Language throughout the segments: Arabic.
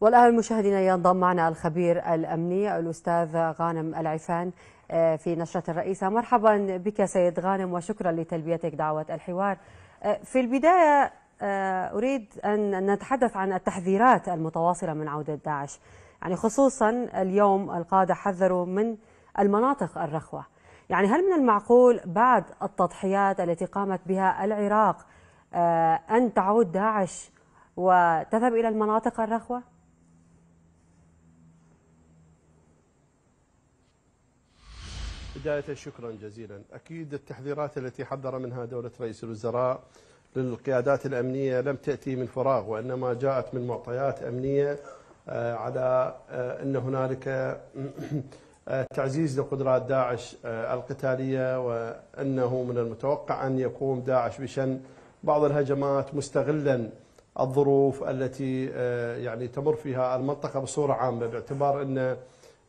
والآن مشاهدينا ينضم معنا الخبير الأمني الأستاذ غانم العفان آه، في نشرة الرئيسة مرحبا بك سيد غانم وشكرا لتلبيتك دعوة الحوار آه، في البداية آه، أريد أن نتحدث عن التحذيرات المتواصلة من عودة داعش يعني خصوصا اليوم القادة حذروا من المناطق الرخوة يعني هل من المعقول بعد التضحيات التي قامت بها العراق أن تعود داعش وتذهب إلى المناطق الرخوة؟ بداية شكرا جزيلا أكيد التحذيرات التي حذر منها دولة رئيس الوزراء للقيادات الأمنية لم تأتي من فراغ وإنما جاءت من معطيات أمنية آه، على آه، أن هنالك آه، تعزيز لقدرات داعش القتالية وأنه من المتوقع أن يقوم داعش بشن بعض الهجمات مستغلا الظروف التي يعني تمر فيها المنطقة بصورة عامة باعتبار أن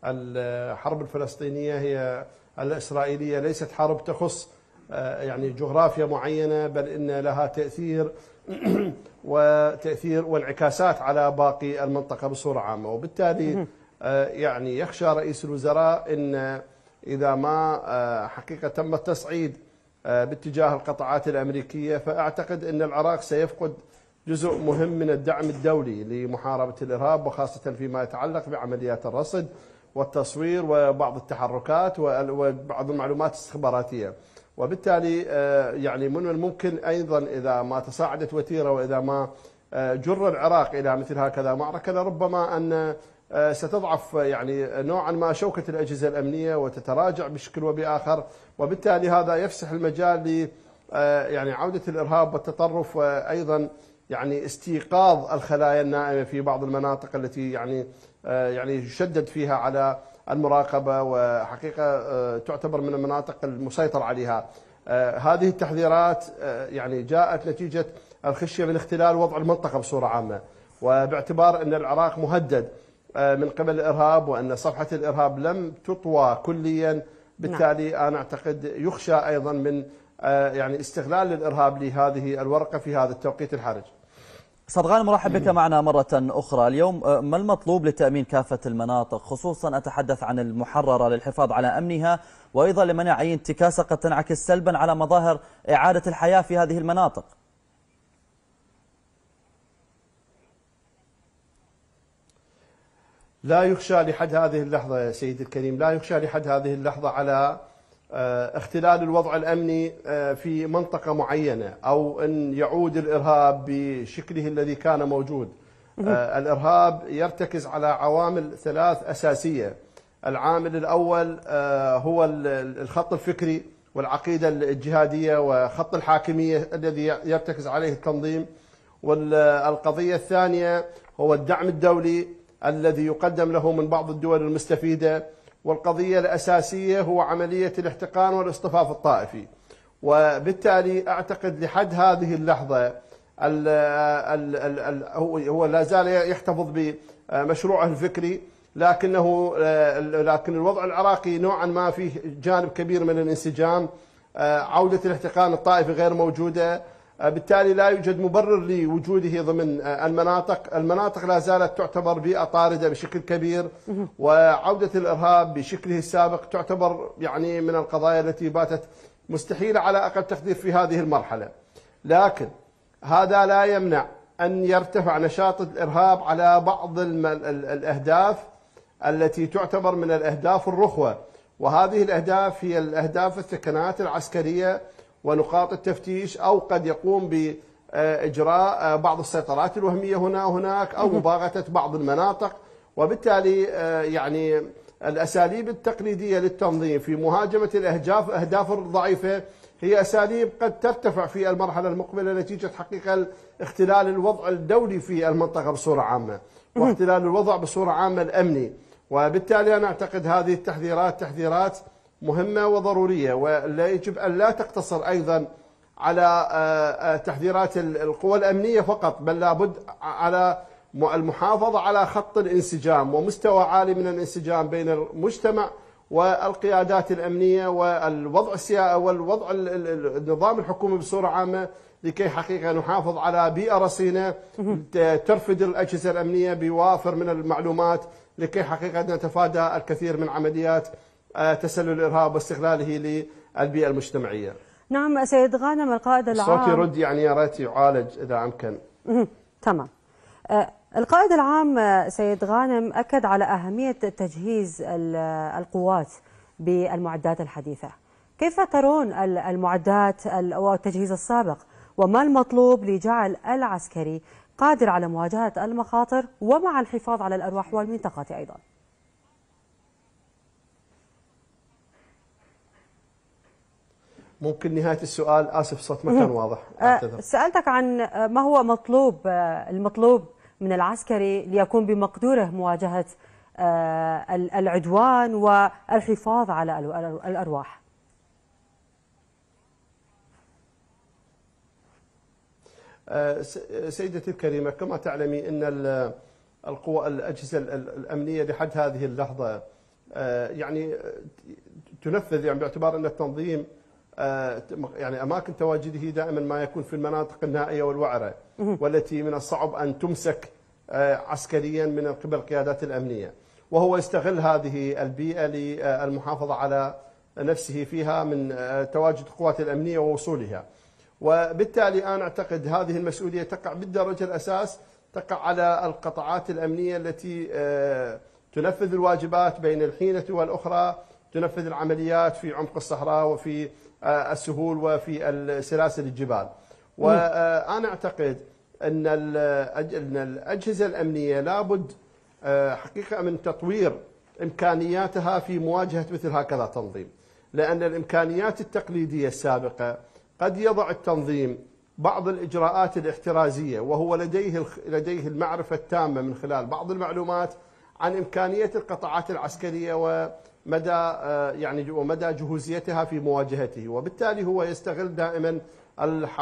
الحرب الفلسطينية هي الإسرائيلية ليست حرب تخص آه، يعني جغرافيا معينة بل إن لها تأثير وتأثير وانعكاسات على باقي المنطقة بصورة عامة وبالتالي آه، يعني يخشى رئيس الوزراء أن إذا ما آه، حقيقة تم التصعيد باتجاه القطاعات الأمريكية فأعتقد أن العراق سيفقد جزء مهم من الدعم الدولي لمحاربة الإرهاب وخاصة فيما يتعلق بعمليات الرصد والتصوير وبعض التحركات وبعض المعلومات الاستخباراتية وبالتالي آه، يعني من الممكن أيضا إذا ما تصاعدت وتيرة وإذا ما آه، جر العراق إلى مثل هكذا معركة لربما أن آه، ستضعف يعني نوعا ما شوكة الأجهزة الأمنية وتتراجع بشكل وبآخر وبالتالي هذا يفسح المجال ل يعني عودة الإرهاب والتطرف وأيضا يعني استيقاظ الخلايا النائمة في بعض المناطق التي يعني آه، يعني يشدد فيها على المراقبة وحقيقة آه، تعتبر من المناطق المسيطر عليها آه، هذه التحذيرات يعني جاءت نتيجة الخشية من اختلال وضع المنطقة بصورة عامة وباعتبار أن العراق مهدد من قبل الإرهاب وأن صفحة الإرهاب لم تطوى كليا نعم. بالتالي نعم. أنا أعتقد يخشى أيضا من يعني استغلال الإرهاب لهذه الورقة في هذا التوقيت الحرج صدغان مرحب بك معنا مرة أخرى اليوم آه، ما المطلوب لتأمين كافة المناطق خصوصا أتحدث عن المحررة للحفاظ على أمنها وأيضا لمنع أي انتكاسة قد تنعكس سلبا على مظاهر إعادة الحياة في هذه المناطق لا يخشى لحد هذه اللحظة يا سيد الكريم لا يخشى لحد هذه اللحظة على آه، اختلال الوضع الامني آه، في منطقه معينه او ان يعود الارهاب بشكله الذي كان موجود آه، الارهاب يرتكز على عوامل ثلاث اساسيه العامل الاول هو الخط الفكري والعقيده الجهاديه وخط الحاكميه الذي يرتكز عليه التنظيم والقضيه الثانيه هو الدعم الدولي الذي يقدم له من بعض الدول المستفيده والقضية الأساسية هو عملية الاحتقان والاصطفاف الطائفي وبالتالي أعتقد لحد هذه اللحظة الـ الـ الـ الـ هو لا زال يحتفظ بمشروعه الفكري لكنه آه لكن الوضع العراقي نوعا ما فيه جانب كبير من الانسجام آه عودة الاحتقان الطائفي غير موجودة بالتالي لا يوجد مبرر لوجوده ضمن آه، المناطق المناطق لا زالت تعتبر بيئة طاردة بشكل كبير وعودة الإرهاب بشكله السابق تعتبر يعني من القضايا التي باتت مستحيلة على أقل تقدير في هذه المرحلة لكن هذا لا يمنع أن يرتفع نشاط الإرهاب على بعض الأهداف التي تعتبر من الأهداف الرخوة وهذه الأهداف هي الأهداف الثكنات العسكرية ونقاط التفتيش أو قد يقوم بإجراء بعض السيطرات الوهمية هنا وهناك أو مباغتة بعض المناطق وبالتالي آه، يعني الأساليب التقليدية للتنظيم في مهاجمة الأهداف أهداف الضعيفة هي أساليب قد ترتفع في المرحلة المقبلة نتيجة حقيقة اختلال الوضع الدولي في المنطقة بصورة عامة واختلال الوضع بصورة عامة الأمني وبالتالي أنا أعتقد هذه التحذيرات تحذيرات مهمة وضرورية ولا يجب أن لا تقتصر أيضا على آه، آه، تحذيرات القوى الأمنية فقط بل لابد على المحافظة على خط الانسجام ومستوى عالي من الانسجام بين المجتمع والقيادات الأمنية والوضع السياسي والوضع النظام الحكومي بصورة عامة لكي حقيقة نحافظ على بيئة رصينة ترفد الأجهزة الأمنية بوافر من المعلومات لكي حقيقة نتفادى الكثير من عمليات آه، تسلل الارهاب واستغلاله للبيئه المجتمعيه. نعم سيد غانم القائد العام الصوت يرد يعني يا ريت يعالج اذا امكن. تمام. آه، القائد العام آه، سيد غانم أكد على أهمية تجهيز القوات بالمعدات الحديثة كيف ترون المعدات والتجهيز السابق وما المطلوب لجعل العسكري قادر على مواجهة المخاطر ومع الحفاظ على الأرواح والمنطقة أيضاً ممكن نهاية السؤال آسف صوت ما كان واضح آه، أعتذر. سألتك عن ما هو مطلوب آه، المطلوب من العسكري ليكون بمقدوره مواجهة آه، العدوان والحفاظ على الأرواح سيدتي الكريمة كما تعلمي أن القوى الأجهزة الأمنية لحد هذه اللحظة يعني تنفذ يعني باعتبار أن التنظيم آه، يعني أماكن تواجده دائما ما يكون في المناطق النائية والوعرة والتي من الصعب أن تمسك آه، عسكريا من قبل القيادات الأمنية وهو يستغل هذه البيئة للمحافظة على نفسه فيها من آه، تواجد القوات الأمنية ووصولها وبالتالي أنا أعتقد هذه المسؤولية تقع بالدرجة الأساس تقع على القطاعات الأمنية التي تنفذ الواجبات بين الحينة والأخرى تنفذ العمليات في عمق الصحراء وفي آه، السهول وفي سلاسل الجبال وأنا أعتقد أن الأجهزة الأمنية لابد آه، حقيقة من تطوير إمكانياتها في مواجهة مثل هكذا تنظيم لأن الإمكانيات التقليدية السابقة قد يضع التنظيم بعض الإجراءات الاحترازية وهو لديه لديه المعرفة التامة من خلال بعض المعلومات عن إمكانية القطاعات العسكرية و مدى آه، يعني ومدى جهوزيتها في مواجهته وبالتالي هو يستغل دائما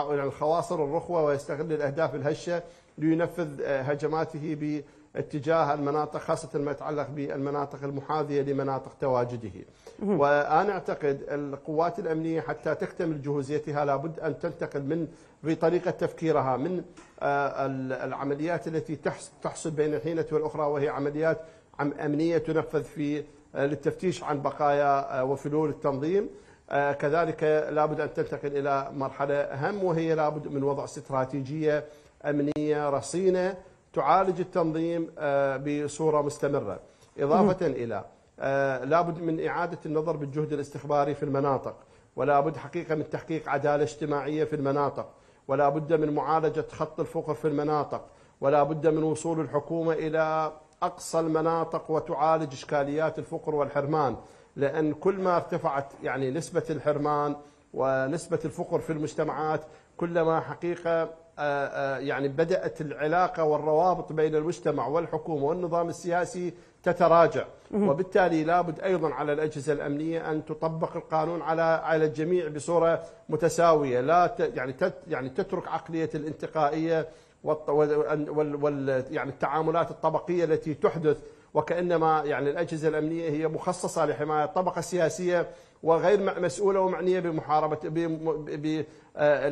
الخواصر الرخوة ويستغل الأهداف الهشة لينفذ آه، هجماته باتجاه المناطق خاصة ما يتعلق بالمناطق المحاذية لمناطق تواجده وأنا أعتقد القوات الأمنية حتى تكتمل جهوزيتها لابد أن تنتقل من بطريقة تفكيرها من آه، العمليات التي تحصل بين الحينة والأخرى وهي عمليات أمنية تنفذ في آه، للتفتيش عن بقايا آه، وفلول التنظيم آه، كذلك لابد أن تنتقل إلى مرحلة أهم وهي لابد من وضع استراتيجية أمنية رصينة تعالج التنظيم بصورة مستمرة إضافة إلى لابد من إعادة النظر بالجهد الاستخباري في المناطق ولا بد حقيقة من تحقيق عدالة اجتماعية في المناطق ولا بد من معالجة خط الفقر في المناطق ولا بد من وصول الحكومة إلى أقصى المناطق وتعالج إشكاليات الفقر والحرمان لأن كل ما ارتفعت يعني نسبة الحرمان ونسبة الفقر في المجتمعات كلما حقيقة آه، آه، يعني بدأت العلاقة والروابط بين المجتمع والحكومة والنظام السياسي تتراجع وبالتالي لابد أيضا على الأجهزة الأمنية أن تطبق القانون على على الجميع بصورة متساوية لا يعني يعني تترك عقلية الانتقائية وال يعني التعاملات الطبقيه التي تحدث وكانما يعني الاجهزه الامنيه هي مخصصه لحمايه الطبقه السياسيه وغير مسؤوله ومعنيه بمحاربه آه،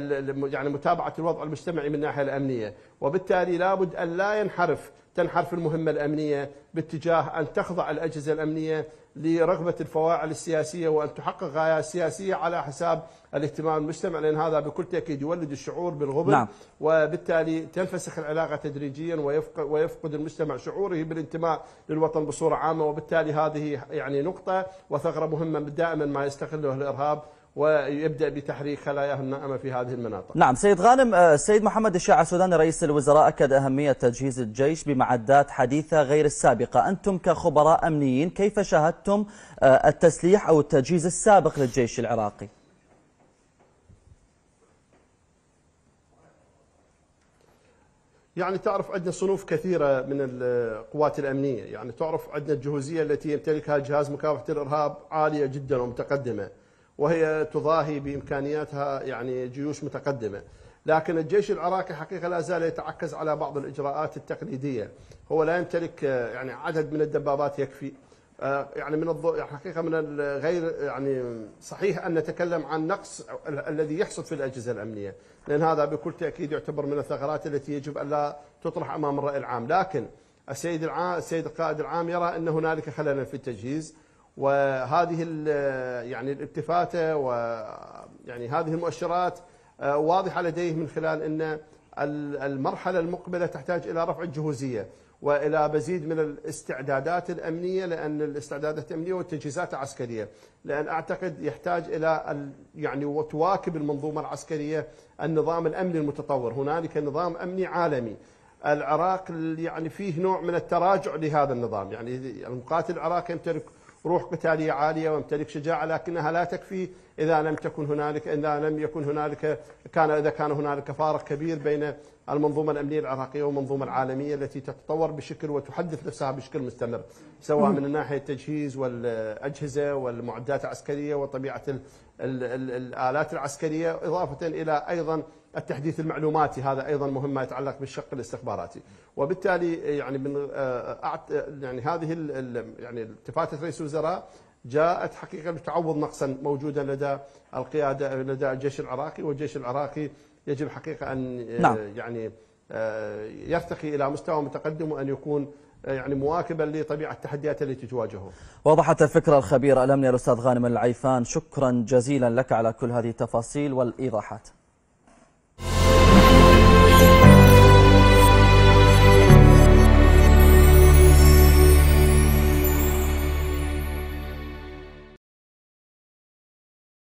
يعني متابعة الوضع المجتمعي من الناحية الأمنية وبالتالي لابد أن لا ينحرف تنحرف المهمة الأمنية باتجاه أن تخضع الأجهزة الأمنية لرغبة الفواعل السياسية وأن تحقق غايات سياسية على حساب الاهتمام المجتمع لأن هذا بكل تأكيد يولد الشعور بالغبن نعم. وبالتالي تنفسخ العلاقة تدريجيا ويفقد المجتمع شعوره بالانتماء للوطن بصورة عامة وبالتالي هذه يعني نقطة وثغرة مهمة دائما ما يستغله الإرهاب ويبدأ بتحريك خلاياه الناعمة في هذه المناطق نعم سيد غانم السيد آه، محمد الشاع السوداني رئيس الوزراء أكد أهمية تجهيز الجيش بمعدات حديثة غير السابقة أنتم كخبراء أمنيين كيف شاهدتم آه، التسليح أو التجهيز السابق للجيش العراقي؟ يعني تعرف عندنا صنوف كثيرة من القوات الأمنية يعني تعرف عندنا الجهوزية التي يمتلكها جهاز مكافحة الإرهاب عالية جدا ومتقدمة وهي تضاهي بإمكانياتها يعني جيوش متقدمة لكن الجيش العراقي حقيقة لا زال يتعكز على بعض الإجراءات التقليدية هو لا يمتلك يعني عدد من الدبابات يكفي آه، يعني من الضوء يعني حقيقة من الغير يعني صحيح أن نتكلم عن نقص الذي يحصل في الأجهزة الأمنية لأن هذا بكل تأكيد يعتبر من الثغرات التي يجب ألا تطرح أمام الرأي العام لكن السيد العام السيد القائد العام يرى أن هنالك خللا في التجهيز وهذه يعني الالتفاته ويعني هذه المؤشرات آه، واضحه لديه من خلال ان المرحله المقبله تحتاج الى رفع الجهوزيه والى مزيد من الاستعدادات الامنيه لان الاستعدادات الامنيه والتجهيزات العسكريه لان اعتقد يحتاج الى يعني وتواكب المنظومه العسكريه النظام الامني المتطور هنالك نظام امني عالمي العراق يعني فيه نوع من التراجع لهذا النظام يعني المقاتل العراقي يمتلك روح قتالية عالية وامتلك شجاعة لكنها لا تكفي إذا لم تكن هنالك إذا لم يكن هنالك كان إذا كان هنالك فارق كبير بين المنظومة الأمنية العراقية والمنظومة العالمية التي تتطور بشكل وتحدث نفسها بشكل مستمر سواء من ناحية التجهيز والأجهزة والمعدات العسكرية وطبيعة الآلات العسكرية إضافة إلى أيضا التحديث المعلوماتي هذا ايضا مهم ما يتعلق بالشق الاستخباراتي وبالتالي يعني من آه، يعني هذه يعني التفاته رئيس الوزراء جاءت حقيقه لتعوض نقصا موجودا لدى القياده لدى الجيش العراقي والجيش العراقي يجب حقيقه ان آه، نعم. يعني آه، يرتقي الى مستوى متقدم وان يكون يعني مواكبا لطبيعه التحديات التي تواجهه. وضحت الفكره الخبير الامني الاستاذ غانم العيفان، شكرا جزيلا لك على كل هذه التفاصيل والايضاحات.